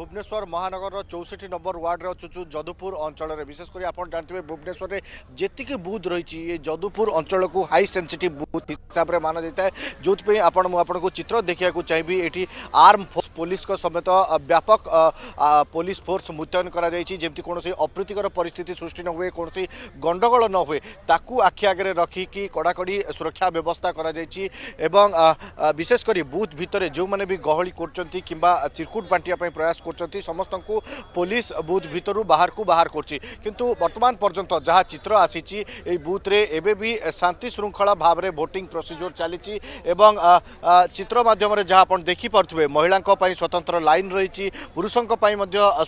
भुवनेश्वर महानगर चौसठ नंबर वार्डर अच्छु जदुपुर अंचल विशेषकर आप जानते हैं भुवनेश्वर में जितकी बुथ रही ये जदुपुर अंचल को हाई सेनसीट बुथ हिसाब से माना जाता है जो आपको चित्र देखा चाहिए ये आर्म फोर्स পুলিশ সমেত ব্যাপক পুলিশ ফোর্স মুত্যয়ন করা যাই যেমি কোণী অপ্রীতিকর পরিস্থিতি সৃষ্টি নহুয়ে কোণী গণ্ডগোল নহুয়ে তাকে আখি আগে রাখি কড়াকড়ি সুরক্ষা ব্যবস্থা করা যাই এবং বিশেষ করে বুথ ভিতরে যে গহলি করছেন কিংবা চিরকুট বাঁটিয়া প্রয়াস করছেন সমস্ত পুলিশ বুথ ভিতর বাহার বাহার করছে কিন্তু বর্তমান পর্যন্ত যা চিত্র আসিছি এই বুথরে এবে বি শান্তি শৃঙ্খলা ভাবে ভোটিং প্রসিডিওর চালিছি এবং চিত্র মাধ্যমে যা আপনার দেখিপারে মহিলা মহিলাপাই স্বতন্ত্র লাইন রয়েছে পুরুষঙ্পাই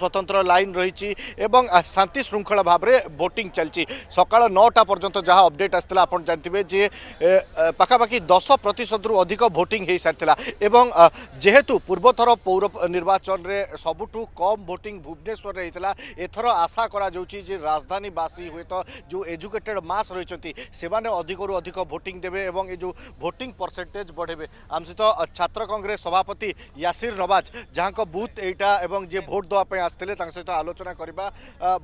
স্বতন্ত্র লাইন রয়েছে এবং শান্তি শৃঙ্খলা ভাবে ভোটিং চলছে সকাল নটা পর্যন্ত যা অপডেট আসলে আপনার জাঁথিবে যে পাখাপাখি দশ প্রতশত অধিক ভোটিং হয়ে সারি এবং যেহেতু পূর্বথর পৌর নির্বাচনের সবুঠু কম ভোটিং ভুবনেশ্বরের হয়েছিল এথর আশা করা যাচ্ছে যে রাজধানীবাসী হুয়েত যে এজুকেটেড মাস রয়েছেন সেমানে অধিকরু অধিক ভোটিং দেবে এবং এই যে ভোটিং পরসেন্টেজ বড়াইবে আমি সহ ছাত্র কংগ্রেস সভাপতি ইয়াসির নওয়াজ যাঙ্ক বুথ এইটা এবং যে ভোট দেওয়া আসলে তাঁর সহ আলোচনা করা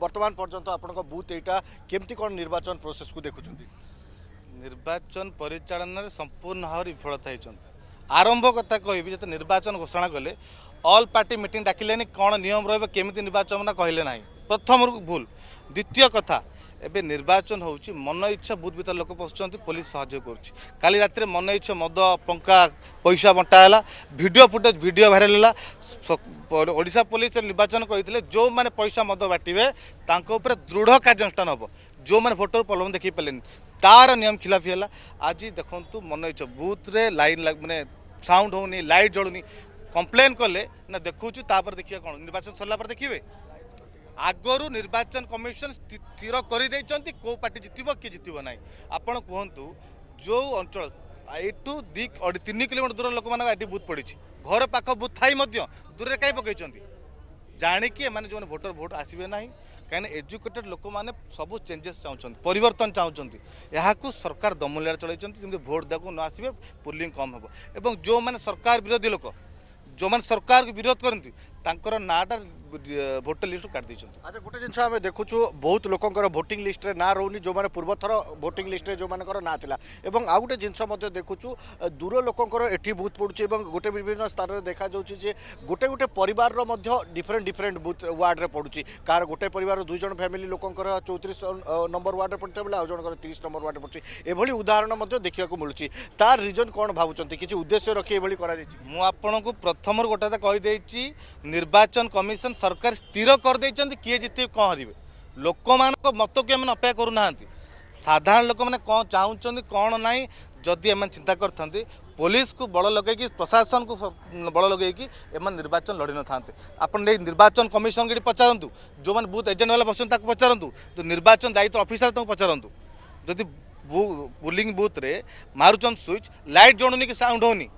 বর্তমান পর্যন্ত আপনার বুথ এইটা কেমতি কোণ নির্বাচন প্রোসেস কু দেখুম নির্বাচন পরিচালনার সম্পূর্ণ ভাবে বিফলতা হয়েছেন আরম্ভ কথা কবি যেতে নির্বাচন ঘোষণা কলে অল পার্টি মিটিং ডাকিলে কোণ নিয়ম রহবে কেমি নির্বাচন কহিলে না প্রথম ভুল দ্বিতীয় কথা ଏବେ ନିର୍ବାଚନ ହେଉଛି ମନ ଇଚ୍ଛା ବୁଥ୍ ଭିତରେ ଲୋକ ପଶୁଛନ୍ତି ପୋଲିସ ସାହାଯ୍ୟ କରୁଛି କାଲି ରାତିରେ ମନ ଇଚ୍ଛା ମଦ ଟଙ୍କା ପଇସା ବଣ୍ଟା ହେଲା ଭିଡ଼ିଓ ଫୁଟେଜ ଭିଡ଼ିଓ ଭାଇରାଲ ହେଲା ଓଡ଼ିଶା ପୋଲିସ ନିର୍ବାଚନ କହିଥିଲେ ଯେଉଁମାନେ ପଇସା ମଦ ବାଟିବେ ତାଙ୍କ ଉପରେ ଦୃଢ଼ କାର୍ଯ୍ୟାନୁଷ୍ଠାନ ହେବ ଯେଉଁମାନେ ଭୋଟର ପ୍ରଲୋଭନ ଦେଖିପାରିଲେନି ତାର ନିୟମ ଖିଲାଫି ହେଲା ଆଜି ଦେଖନ୍ତୁ ମନ ଇଚ୍ଛା ବୁଥରେ ଲାଇନ୍ ମାନେ ସାଉଣ୍ଡ ହେଉନି ଲାଇଟ୍ ଜଳୁନି କମ୍ପ୍ଲେନ୍ କଲେ ନା ଦେଖୁଛୁ ତାପରେ ଦେଖିବା କ'ଣ ନିର୍ବାଚନ ସରିଲା ପରେ ଦେଖିବେ আগর নির্বাচন কমিশন স্থির করে দিয়েছেন কেউ পার্টি জিতব কি জিতব না আপনার কুহতু যে অঞ্চল এটু দি তিন কিলোমিটার দূর লোক এটি বুথ পড়ছে ঘর পাখ বুথ থাই দূরে কাই পকাইছেন জাণিকি এমানে যে ভোটর ভোট আসবে না কারণ এজুকেটেড লোক মানে সবু চেঞ্জেস চাহুন পরিবর্তন চাহুন এখন সরকার দমুলিয়ার চলাইছেন যেমনি ভোট দেওয়া ন আসবে পোলিং কম হব এবং যে সরকার বিরোধী লোক যে সরকার বিরোধ করতে ତାଙ୍କର ନାଁଟା ভোটর লিষ্ট কাটি দিয়েছেন আচ্ছা গোটে জিনিস আমি দেখুছু বহুত লোকর ভোটিং লিষ্টরে না রোনি যে পূর্ব থর ভোটিং লিষ্টরে যে না লা এবং আউ গোটে জিনিস দেখুছু দূর লোকর এটি বুথ পড়ুছে এবং গোটে বিভিন্ন স্থানের দেখা যাচ্ছে যে গোটে গোটে পরিবার ডিফরেন্ট ডিফরেন্ট বুথ ওয়ার্ডরে পড়ুছে কার গোটে পরিবার দুইজন ফ্যামিলি লোকর চৌত্রিশ নম্বর ওয়ার্ডরে পড়ছে বেলা আউ জনকর তিরিশ নম্বর ওয়ার্ডরে পড়ছে এভাবে উদাহরণ দেখা মিলুছি তার রিজন কোণ ভাবুচ্ছেন কিছু উদ্দেশ্য রক্ষি এভাবে করা যাই মু আপনার প্রথম গোটা কথা কইদেছি निर्वाचन कमिशन सरकार स्थिर करदे किए जीत कौ हरबे लोक मान मत को अपेक्षा करूना साधारण लोक मैंने कौन चाहते कौन ना जदि एम चिंता कर पुलिस को बड़ लगे प्रशासन को बड़ लगे एम निर्वाचन लड़ी न था आपने निर्वाचन कमिशन के पचारत जो मैंने बूथ एजेंट वाला बस पचारत जो तो निर्वाचन दायित्व अफिसर तक पचारत जदि बुलिंग बुथ्रे में स्विच लाइट जोड़ूनी कि साउंड होनी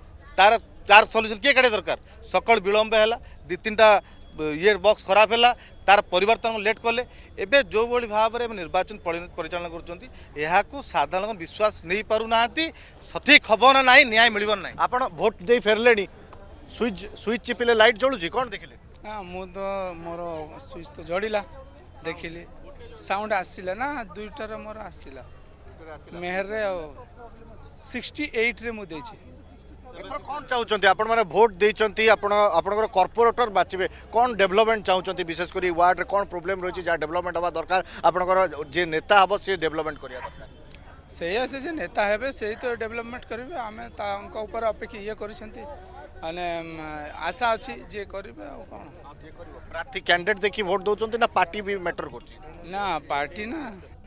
तार তার সল্যুসন কি কাড়িয়া দরকার সকাল বিলম্ব হল দুই তিনটা ইয়ে বক্স খারাপ হল তার পরিবর্তন লেট কলে এবে যেভাবে ভাবে নির্বাচন পরিচালনা করছেন এখন সাধারণ বিশ্বাস নেই পু না সঠিক হব না না ন্যায় মিলব না আপনার ভোট দিয়ে ফেরলে সুইচ সুইচ চিপিলে লাইট জলুছি কম দেখলে হ্যাঁ মু তো মোর সুইচ তো জড়িলা দেখিলি সাউন্ড আসিলা না দুইটার মোর আসিলা মেহরে সিক্সটি এইট্রে মু দিয়েছি कौन चाहते भोट देते कर्पोरेटर बाचे कौन डेभलपमेंट चाहते विशेषकर वार्ड में कौन प्रोब्लेम रही जहाँ डेभलपमेंट हाँ दरकार आपंकर नेता हम सी डेभलपमेंट करा दरकार से से नेता हे से तो डेभलपमेंट करेंगे आम उपर अपेक्षा ये कर आशा अच्छी जे कर प्रार्थी कैंडिडेट देखिए भोट दौर ना पार्टी भी मैटर कर